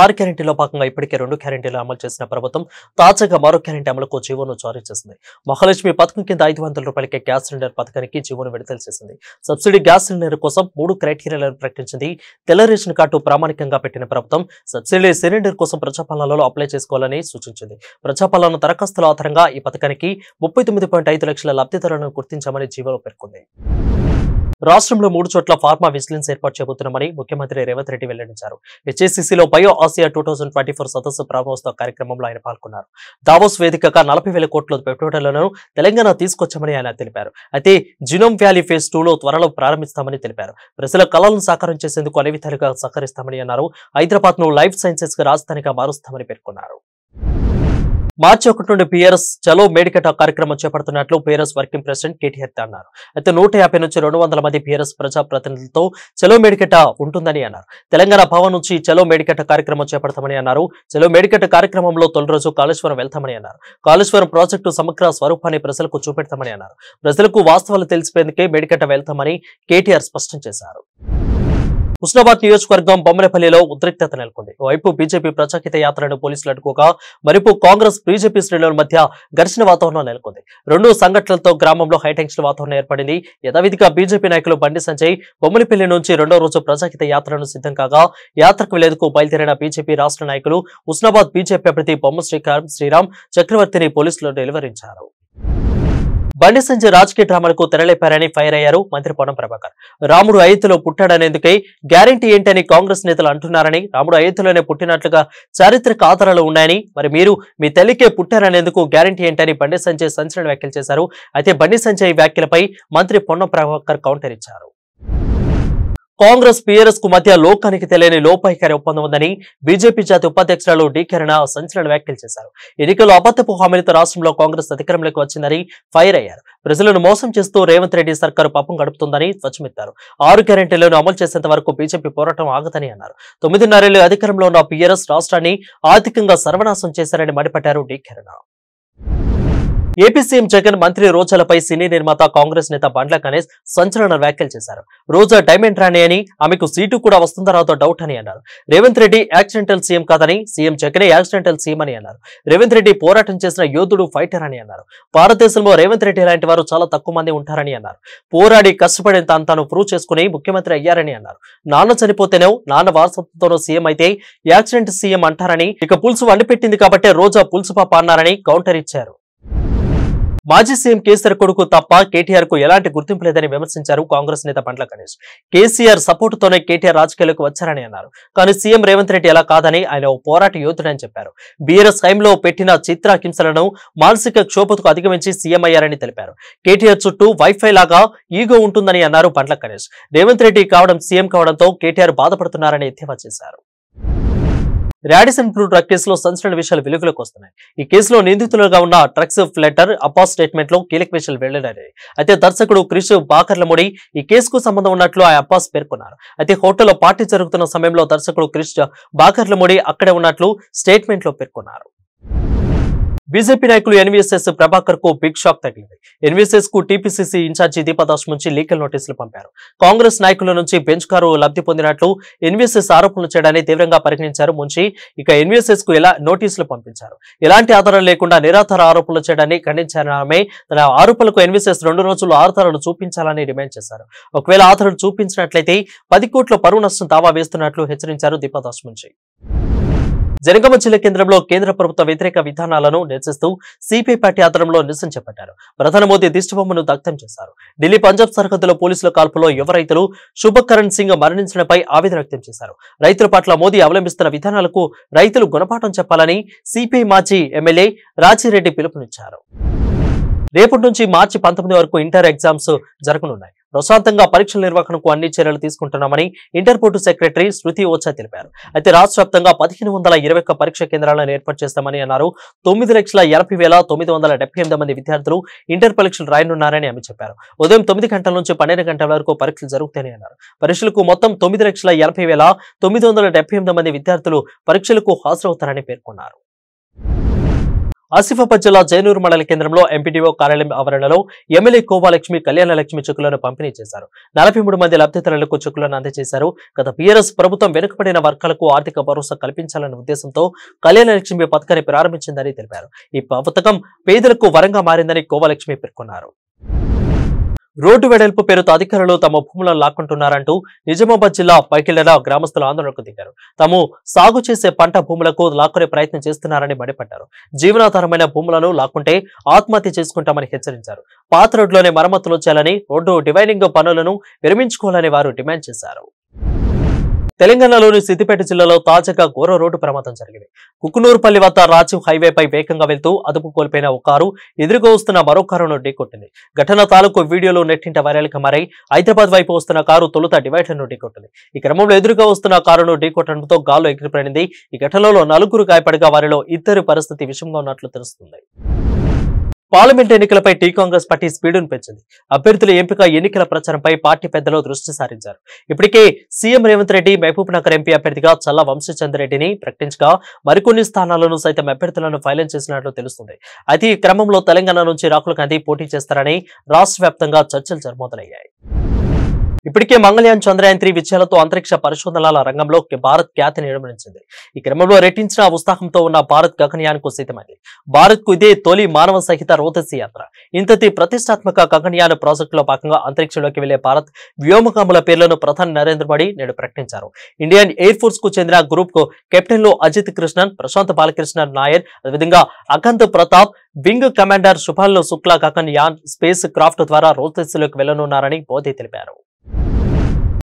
ఆరు క్యారెంటీలో భాగంగా ఇప్పటికే రెండు క్యారెంటీలు అమలు చేసిన ప్రభుత్వం తాజాగా మరో క్యారెంటీ అమలుకు జీవోను జారీ చేసింది మహాలక్ష్మి పథకం కింద ఐదు వందల రూపాయలకే గ్యాస్ సిలిండర్ పథకానికి జీవోను విడుదల చేసింది సబ్సిడీ గ్యాస్ సిలిండర్ కోసం మూడు క్రైటీరియాలను ప్రకటించింది తెల్ల రేషన్ కార్డు ప్రామాణికంగా పెట్టిన ప్రభుత్వం సబ్సిడీ సిలిండర్ కోసం ప్రజాపాలనలో అప్లై చేసుకోవాలని సూచించింది ప్రజాపాలన దరఖాస్తుల ఆధారంగా ఈ పథకానికి ముప్పై లక్షల లబ్ధిదారులను గుర్తించామని జీవోలో పేర్కొంది రాష్ట్రంలో మూడు చోట్ల ఫార్మా విజిలెన్స్ ఏర్పాటు చేయబోతున్నామని ముఖ్యమంత్రి రేవంత్ రెడ్డి వెల్లడించారు హెచ్ఎస్సిసిలో bio Asia two thousand twenty four సదస్సు ప్రారంభోత్సవ కార్యక్రమంలో ఆయన పాల్గొన్నారు దావోస్ వేదికగా నలభై వేల కోట్ల పెట్టుబడులను తెలంగాణ తీసుకొచ్చామని ఆయన తెలిపారు అయితే జినోమ్ వ్యాలీ ఫేజ్ టూలో త్వరలో ప్రారంభిస్తామని తెలిపారు ప్రజల కళలను సాకారం చేసేందుకు అనే విధాలుగా సహకరిస్తామని అన్నారు హైదరాబాద్ ను లైఫ్ సైన్సెస్ కు రాజధానిగా మారుస్తామని పేర్కొన్నారు మార్చి ఒకటి నుండి పిఆర్ఎస్ చలో మేడికట కార్యక్రమం చేపడుతున్నట్లు పిఆర్ఎస్ వర్కింగ్ ప్రెసిడెంట్ కేటీఆర్ అన్నారు అయితే నూట నుంచి రెండు మంది పిఆర్ఎస్ ప్రజాప్రతినిధులతో చలో మేడికట ఉంటుందని అన్నారు తెలంగాణ భవన్ నుంచి చలో మేడికట కార్యక్రమం చేపడతామని అన్నారు చలో మేడికట కార్యక్రమంలో తొలి రోజు కాళేశ్వరం వెళ్తామని అన్నారు కాళేశ్వరం ప్రాజెక్టు సమగ్ర స్వరూపాన్ని ప్రజలకు చూపెడతామని అన్నారు ప్రజలకు వాస్తవాలు తెలిసిపోయేందుకే మేడికట వెళ్తామని కేటీఆర్ స్పష్టం చేశారు హుస్నాబాద్ నియోజకవర్గం బొమ్మలపల్లిలో ఉద్రిక్తత నెలకొంది వైపు బీజేపీ ప్రచాకిత యాత్రను పోలీసులు అడ్డుకోగా మరిపు కాంగ్రెస్ బీజేపీ శ్రేణుల మధ్య ఘర్షణ వాతావరణం నెలకొంది రెండు సంఘటనలతో గ్రామంలో హైటెన్షన్ వాతావరణం ఏర్పడింది యథావిధిగా బీజేపీ నాయకులు బండి సంజయ్ బొమ్మలపల్లి నుంచి రెండో రోజు ప్రజాహిత యాత్రను సిద్ధం కాగా యాత్రకు వెళ్లేందుకు బయలుదేరిన బీజేపీ రాష్ట్ర నాయకులు ఉస్నాబాద్ బీజేపీ అభ్యర్థి బొమ్మ శ్రీకాంత్ శ్రీరామ్ చక్రవర్తిని పోలీసులు నిలువరించారు బండి సంజయ్ రాజకీయ డ్రామాలకు తెరలేపారని ఫైర్ అయ్యారు మంత్రి పొన్నం ప్రభాకర్ రాముడు అయోధ్యలో పుట్టాడనేందుకే గ్యారంటీ ఏంటని కాంగ్రెస్ నేతలు అంటున్నారని రాముడు అయోధ్యలోనే పుట్టినట్లుగా చారిత్రక ఆధారాలు ఉన్నాయని మరి మీరు మీ తల్లికే పుట్టారనేందుకు గ్యారంటీ ఏంటని బండి సంజయ్ సంచలన వ్యాఖ్యలు చేశారు అయితే బండి సంజయ్ వ్యాఖ్యలపై మంత్రి పొన్నం ప్రభాకర్ కౌంటర్ ఇచ్చారు కాంగ్రెస్ పిఆర్ఎస్ కు మధ్య లోకానికి తెలియని లోపాయికారి ఒప్పందం ఉందని బీజేపీ జాతీయ ఉపాధ్యక్షురాలు డి సంచలన వ్యాఖ్యలు చేశారు ఎన్నికల్లో అబద్ధపు హామీలతో రాష్ట్రంలో కాంగ్రెస్ అధికారంలోకి వచ్చిందని ఫైర్ అయ్యారు ప్రజలను మోసం చేస్తూ రేవంత్ రెడ్డి సర్కారు పాపం గడుపుతుందని ధ్వజమెత్తారు ఆరు గ్యారంటీలను అమలు చేసేంత వరకు బీజేపీ పోరాటం ఆగదని అన్నారు తొమ్మిదిన్నరేళ్లు అధికారంలో ఉన్న పిఆర్ఎస్ రాష్ట్రాన్ని ఆర్థికంగా సర్వనాశం చేశారని మండిపడ్డారు డి ఏపీ సీఎం జగన్ మంత్రి రోజాలపై సినీ నిర్మాత కాంగ్రెస్ నేత బండ్ల గణేష్ సంచలన వ్యాఖ్యలు చేశారు రోజా డైమండ్ రాణి అని ఆమెకు సీటు కూడా వస్తుందా డౌట్ అని అన్నారు రేవంత్ రెడ్డి యాక్సిడెంటల్ సీఎం కాదని సీఎం జగనే యాక్సిడెంటల్ సీఎం అని అన్నారు రేవంత్ రెడ్డి పోరాటం చేసిన యోధుడు ఫైటర్ అని అన్నారు భారతదేశంలో రేవంత్ రెడ్డి లాంటి వారు చాలా తక్కువ మంది ఉంటారని అన్నారు పోరాడి కష్టపడిన తాను తాను ప్రూవ్ చేసుకుని ముఖ్యమంత్రి అయ్యారని అన్నారు నాన్న చనిపోతేనే నాన్న వారసత్వంతోనో సీఎం అయితే యాక్సిడెంట్ సీఎం అంటారని ఇక పులుసు వండిపెట్టింది కాబట్టే రోజా పులుసు పాప అన్నారని కౌంటర్ ఇచ్చారు మాజీ సీఎం కేసీఆర్ కొడుకు తప్ప కేటీఆర్ కు ఎలాంటి గుర్తింపు లేదని విమర్శించారు కాంగ్రెస్ నేత పండ్ల గణేష్ కేసీఆర్ సపోర్ట్ తోనే కేటీఆర్ రాజకీయాలకు వచ్చారని అన్నారు కానీ సీఎం రేవంత్ రెడ్డి ఎలా కాదని ఆయన ఓ పోరాట యోధుడని చెప్పారు బీఆర్ఎస్ హైంలో పెట్టిన చిత్రహింసలను మానసిక క్షోభతకు అధిగమించి సీఎం అయ్యారని తెలిపారు కేటీఆర్ చుట్టూ వైఫై లాగా ఈగో ఉంటుందని అన్నారు పండ్ల గణేష్ రేవంత్ రెడ్డి కావడం సీఎం కావడంతో కేటీఆర్ బాధపడుతున్నారని ఎద్దేవా చేశారు రాడిసన్ బ్లూ ట్రక్ కేసులో సంచలన విషయాలు వెలుగులోకి వస్తున్నాయి ఈ కేసులో నిందితులుగా ఉన్న ట్రక్స్ ఫ్లెటర్ అపా స్టేట్మెంట్ లో కీలక విషయాలు వెల్లడాయి అయితే దర్శకుడు క్రిష్ బాకర్లముడి ఈ కేసుకు సంబంధం ఉన్నట్లు ఆ అప్పాస్ పేర్కొన్నారు అయితే హోటల్లో పార్టీ జరుగుతున్న సమయంలో దర్శకుడు క్రిష్ బాకర్లముడి అక్కడే ఉన్నట్లు స్టేట్మెంట్ లో పేర్కొన్నారు బీజేపీ నాయకులు ఎన్వీఎస్ఎస్ ప్రభాకర్ కు బిగ్ షాక్ తగిలింది ఎన్వీఎస్ఎస్ కు టీపీసీసీ ఇన్ఛార్జి దీపదాస్ నుంచి లీగల్ నోటీసులు పంపారు కాంగ్రెస్ నాయకుల నుంచి బెంచ్ కారు లబ్ధి పొందినట్లు ఎన్వీఎస్ఎస్ ఆరోపణలు చేయడాన్ని తీవ్రంగా పరిగణించారు ముంచి ఇక ఎన్వీఎస్ఎస్ కు ఎలా నోటీసులు పంపించారు ఎలాంటి ఆధారం లేకుండా నిరాధార ఆరోపణలు చేయడాన్ని ఖండించారని తన ఆరోపణలకు ఎన్వీఎస్ఎస్ రెండు రోజులు ఆధారాలు చూపించాలని డిమాండ్ చేశారు ఒకవేళ ఆధారాలు చూపించినట్లయితే పది కోట్ల పరువు నష్టం దావా వేస్తున్నట్లు హెచ్చరించారు దీపదాస్ ముంచి జనగామ జిల్లా కేంద్రంలో కేంద్ర ప్రభుత్వ వ్యతిరేక విధానాలను నిరసిస్తూ సిపిఐ పార్టీ ఆధ్వర్యంలో నిరసన చేపట్టారు ప్రధాని మోదీ దిష్టిబొమ్మను దగ్ధం చేశారు ఢిల్లీ పంజాబ్ సరిహద్దులో పోలీసుల కాల్పులో యువ రైతులు శుభకరణ్ సింగ్ మరణించడంపై ఆవేదన వ్యక్తం చేశారు రైతుల పట్ల మోదీ అవలంబిస్తున్న విధానాలకు రైతులు గుణపాఠం చెప్పాలని సిపిఐ మాజీ ఎమ్మెల్యే రాజిరెడ్డి పిలుపునిచ్చారు రేపటి నుంచి మార్చి పంతొమ్మిది వరకు ఇంటర్ ఎగ్జామ్స్ జరగనున్నాయి ప్రశాంతంగా పరీక్షల నిర్వహణకు అన్ని చర్యలు తీసుకుంటున్నామని ఇంటర్ సెక్రటరీ శృతి ఓచా తెలిపారు అయితే రాష్ట్ర వ్యాప్తంగా పదిహేను వందల ఇరవై పరీక్ష కేంద్రాలను ఏర్పాటు చేస్తామని అన్నారు తొమ్మిది లక్షల ఎనభై వేల తొమ్మిది వందల డెబ్బై ఎనిమిది మంది విద్యార్థులు ఇంటర్ పరీక్షలు రాయనున్నారని ఆమె చెప్పారు ఉదయం తొమ్మిది గంటల నుంచి పన్నెండు గంటల వరకు పరీక్షలు జరుగుతాయని అన్నారు పరీక్షలకు మొత్తం తొమ్మిది లక్షల ఎనభై వేల తొమ్మిది వందల డెబ్బై ఎనిమిది మంది విద్యార్థులు పరీక్షలకు హాజరవుతారని పేర్కొన్నారు ఆసిఫాబాద్ జిల్లా జైనూరు మండల కేంద్రంలో ఎంపీటీఓ కార్యాలయం ఆవరణలో ఎమ్మెల్యే కోవాలక్ష్మి కళ్యాణ లక్ష్మి చెక్కులను పంపిణీ చేశారు నలభై మంది లబ్ధిదారులకు చెక్కులను అందజేశారు గత బీఆర్ఎస్ ప్రభుత్వం వెనుకబడిన వర్గాలకు ఆర్థిక భరోసా కల్పించాలనే ఉద్దేశంతో కళ్యాణ లక్ష్మి పథకాన్ని ప్రారంభించిందని తెలిపారు ఈ పథకం పేదలకు వరంగా మారిందని కోవాలక్ష్మి పేర్కొన్నారు రోడ్డు వెడల్పు పేరుతో అధికారులు తమ భూములను లాక్కుంటున్నారంటూ నిజామాబాద్ జిల్లా పైకిళ్లలా గ్రామస్తులు ఆందోళనకు దిగారు తాము సాగు చేసే పంట భూములకు లాక్కునే ప్రయత్నం చేస్తున్నారని మండిపడ్డారు జీవనాధారమైన భూములను లాక్కుంటే ఆత్మహత్య చేసుకుంటామని హెచ్చరించారు పాత రోడ్లోనే మరమ్మతులు చేయాలని రోడ్డు డివైనింగ్ పనులను విరమించుకోవాలని వారు డిమాండ్ చేశారు తెలంగాణలోని సిద్దిపేట జిల్లాలో తాజాగా ఘోర రోడ్డు ప్రమాదం జరిగింది కుకునూరుపల్లి వద్ద రాజీవ్ హైవేపై వేగంగా వెళ్తూ అదుపు కోల్పోయిన ఒక కారు ఎదురుగా వస్తున్న మరో కారును ఢీకొట్టింది ఘటన తాలూకు వీడియోలో నెట్టింట వైరల్గా మారై హైదరాబాద్ వైపు వస్తున్న కారు తొలుత డివైడర్ను ఢీకొట్టింది ఈ క్రమంలో ఎదురుగా వస్తున్న కారును ఢీకొట్టడంతో గాల్లో ఎగిరిపడింది ఈ ఘటనలో నలుగురు గాయపడగా వారిలో ఇద్దరు పరిస్థితి విషమంగా ఉన్నట్లు తెలుస్తుంది పార్లమెంట్ ఎన్నికలపై టీ కాంగ్రెస్ పార్టీ స్పీడును పెంచింది అభ్యర్థుల ఎంపిక ఎన్నికల ప్రచారంపై పార్టీ పెద్దలు దృష్టి సారించారు ఇప్పటికే CM Revanth Reddy Mahabubnagar MP అభ్యర్థిగా చల్ల రెడ్డిని ప్రకటించగా మరికొన్ని స్థానాలను సైతం అభ్యర్థులను ఫైలం చేసినట్లు తెలుస్తుంది అయితే ఈ క్రమంలో తెలంగాణ నుంచి రాహుల్ గాంధీ పోటీ చేస్తారని రాష్ట్ర చర్చలు జరుమోదలయ్యాయి ఇప్పటికే మంగళయాన్ చంద్రయాన్ త్రీ విజయాలతో అంతరిక్ష పరిశోధనల రంగంలో భారత్ ఖ్యాతి నిర్మించింది ఈ క్రమంలో రెట్టించిన ఉత్సాహంతో ఉన్న భారత్ గగనయాన్కు సిద్ధమైంది భారత్ కు ఇదే తొలి మానవ సహిత రోదసి యాత్ర ఇంతటి ప్రతిష్టాత్మక గగనయాన్ లో భాగంగా అంతరిక్షంలోకి వెళ్లే భారత్ వ్యోమగాముల పేర్లను ప్రధాని నరేంద్ర మోడీ నేడు ప్రకటించారు ఇండియన్ ఎయిర్ ఫోర్స్ కు చెందిన గ్రూప్ కు కెప్టెన్ లో అజిత్ కృష్ణన్ ప్రశాంత్ బాలకృష్ణన్ నాయర్ అదేవిధంగా అఖంత్ ప్రతాప్ వింగ్ కమాండర్ శుభాల్లో Shukla Gaganyaan spacecraft ద్వారా రోతస్సులోకి వెళ్లనున్నారని మోదీ తెలిపారు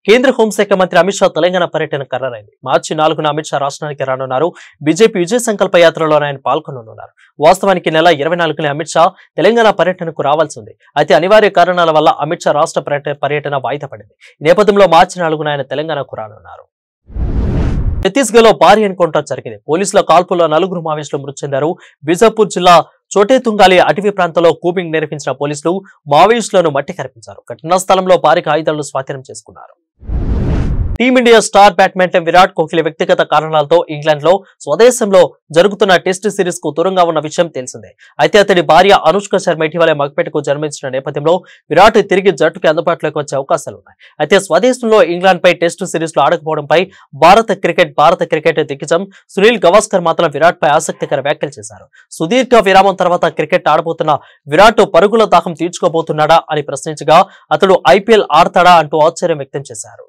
కేంద్ర హోంశాఖ మంత్రి అమిత్ షా తెలంగాణ పర్యటన ఖరారైంది మార్చి నాలుగున అమిత్ షా రాష్ట్రానికి రానున్నారు బీజేపీ విజయ సంకల్ప యాత్రలో ఆయన పాల్గొననున్నారు వాస్తవానికి నెల ఇరవై నాలుగున అమిత్ షా తెలంగాణ పర్యటనకు రావాల్సింది అయితే అనివార్య కారణాల వల్ల అమిత్ షా రాష్ట్ర పర్యటన వాయిదా పడింది ఈ నేపథ్యంలో మార్చి నాలుగున ఆయన తెలంగాణకు రానున్నారు ఛత్తీస్గఢ్ లో భారీ ఎన్కౌంటర్ జరిగింది పోలీసుల కాల్పుల్లో నలుగురు మావోయిస్టులు మృతి చెందారు బీజాపూర్ జిల్లా చోటే తుంగాలి అటవీ ప్రాంతంలో కూపింగ్ నిర్వహించిన పోలీసులు మావోయిస్టులను మట్టి కనిపించారు ఘటనా స్థలంలో భారీ కాగితాలను స్వాధీనం చేసుకున్నారు team India star badminton Virat Kohli వ్యక్తిగత కారణాలతో ఇంగ్లాండ్ లో స్వదేశంలో జరుగుతున్న టెస్ట్ సిరీస్ కు దూరంగా ఉన్న విషయం తెలిసిందే అయితే అతడి భార్య అనుష్క శర్మ ఇటీవల మగపేటకు జన్మించిన నేపథ్యంలో విరాట్ తిరిగి జట్టుకి అందుబాటులోకి వచ్చే అవకాశాలు ఉన్నాయి అయితే స్వదేశంలో ఇంగ్లాండ్ పై టెస్ట్ సిరీస్ లో ఆడకపోవడంపై భారత క్రికెట్ భారత క్రికెట్ దిగ్గజం సునీల్ గవాస్కర్ మాత్రం విరాట్ పై ఆసక్తికర వ్యాఖ్యలు చేశారు సుదీర్ఘ విరామం తర్వాత క్రికెట్ ఆడబోతున్న విరాట్ పరుగుల దాహం తీర్చుకోబోతున్నాడా అని ప్రశ్నించగా అతడు ఐపీఎల్ ఆడతాడా అంటూ ఆశ్చర్యం వ్యక్తం చేశారు